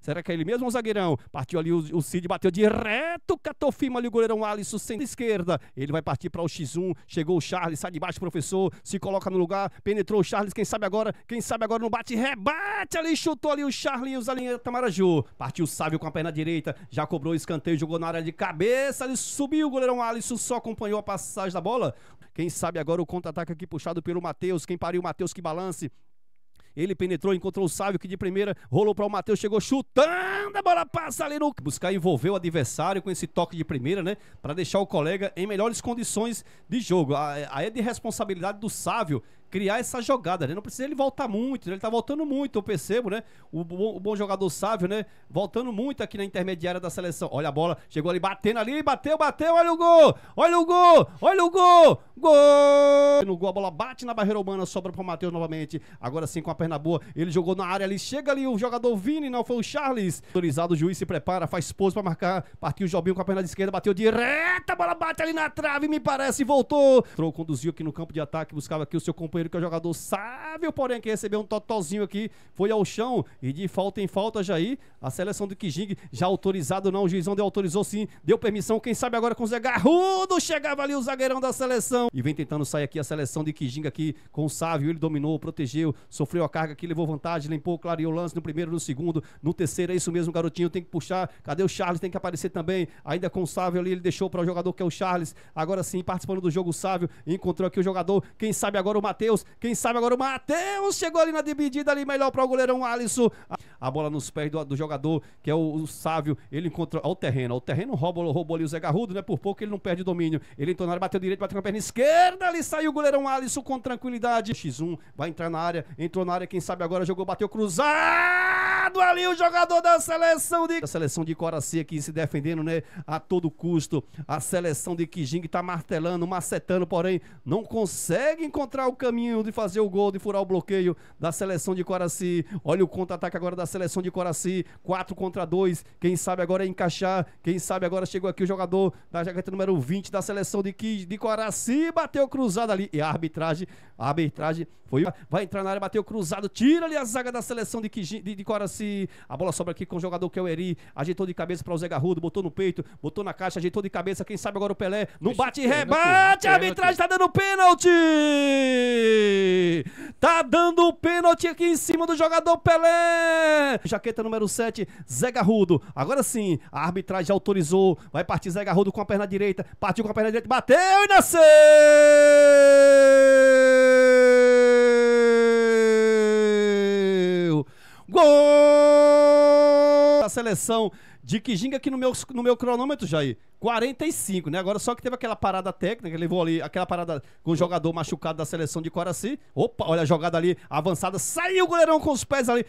Será que é ele mesmo, o zagueirão? Partiu ali o, o Cid, bateu direto, catou firma ali o goleirão Alisson, sem esquerda. Ele vai partir para o X1. Chegou o Charles, sai de baixo, professor, se coloca no lugar. Penetrou o Charles, quem sabe agora, quem sabe agora não bate, rebate ali, chutou ali o Charlinhos, ali Tamaraju. Partiu o Sávio com a perna direita, já cobrou o escanteio, jogou na área de cabeça, ele subiu o goleirão Alisson, só acompanhou a passagem da bola. Quem sabe agora o contra-ataque aqui puxado pelo Matheus, quem pariu o Matheus que balance. Ele penetrou, encontrou o Sávio, que de primeira rolou para o Matheus, chegou chutando, a bola passa ali no. Buscar envolver o adversário com esse toque de primeira, né? Para deixar o colega em melhores condições de jogo. Aí é de responsabilidade do Sávio criar essa jogada, né? Não precisa ele voltar muito, né? Ele tá voltando muito, eu percebo, né? O bom, o bom, jogador sábio né? Voltando muito aqui na intermediária da seleção. Olha a bola, chegou ali, batendo ali, bateu, bateu, olha o gol! Olha o gol! Olha o gol! Gol! No gol, a bola bate na barreira humana, sobra pro Matheus novamente. Agora sim, com a perna boa, ele jogou na área ali, chega ali o jogador Vini, não foi o Charles. Autorizado, o juiz se prepara, faz pose pra marcar. Partiu o Jobinho com a perna de esquerda, bateu direta, a bola bate ali na trave, me parece, voltou. Trou, conduziu aqui no campo de ataque, buscava aqui o seu companheiro companheiro que é jogador sábio, porém que recebeu um totozinho aqui, foi ao chão e de falta em falta Jair, a seleção do Kijing já autorizado não, o juizão deu autorizou sim, deu permissão, quem sabe agora com o Zé Garrudo, chegava ali o zagueirão da seleção e vem tentando sair aqui a seleção de Kijing aqui com o sábio. ele dominou, protegeu, sofreu a carga aqui, levou vantagem, limpou, clareou o lance no primeiro, no segundo, no terceiro, é isso mesmo, garotinho tem que puxar, cadê o Charles, tem que aparecer também, ainda com o sábio ali, ele deixou para o jogador que é o Charles, agora sim participando do jogo, o sábio encontrou aqui o jogador, quem sabe agora o Matheus Matheus. Quem sabe agora o Matheus chegou ali na dividida ali, melhor para o goleirão Alisson. A bola nos pés do, do jogador, que é o, o Sávio. Ele encontrou. Olha o terreno. Olha o terreno roubou, roubou ali o Zé Garrudo, né? Por pouco ele não perde domínio. Ele entrou na área, bateu direito, bateu na perna esquerda. Ali saiu o goleirão Alisson com tranquilidade. X1 vai entrar na área, entrou na área. Quem sabe agora jogou, bateu cruzado ali o jogador da seleção de. A seleção de Coraci aqui se defendendo, né? A todo custo. A seleção de Kijing tá martelando, macetando, porém não consegue encontrar o caminho de fazer o gol, de furar o bloqueio da seleção de Coraci. Olha o contra-ataque agora da seleção de Coraci. 4 contra 2. Quem sabe agora é encaixar. Quem sabe agora chegou aqui o jogador da jaqueta número 20 da seleção de, Kij, de Coraci. Bateu cruzado ali. E a arbitragem, a arbitragem foi. Vai entrar na área, bateu cruzado. Tira ali a zaga da seleção de, Kij, de, de Coraci. A bola sobra aqui com o jogador que é o Eri. Ajeitou de cabeça para o Zé Garrudo, botou no peito, botou na caixa, ajeitou de cabeça. Quem sabe agora o Pelé. No bate e rebate. A arbitragem está dando pênalti. Tá dando pênalti aqui em cima do jogador Pelé. Jaqueta número 7, Zé Garrudo. Agora sim, a arbitragem autorizou. Vai partir Zé Garrudo com a perna direita. Partiu com a perna direita. Bateu e nasceu! seleção de Kijinga aqui no meu, no meu cronômetro, Jair. 45, né? Agora só que teve aquela parada técnica, levou ali aquela parada com o jogador machucado da seleção de Coraci. Opa, olha a jogada ali avançada, saiu o goleirão com os pés ali.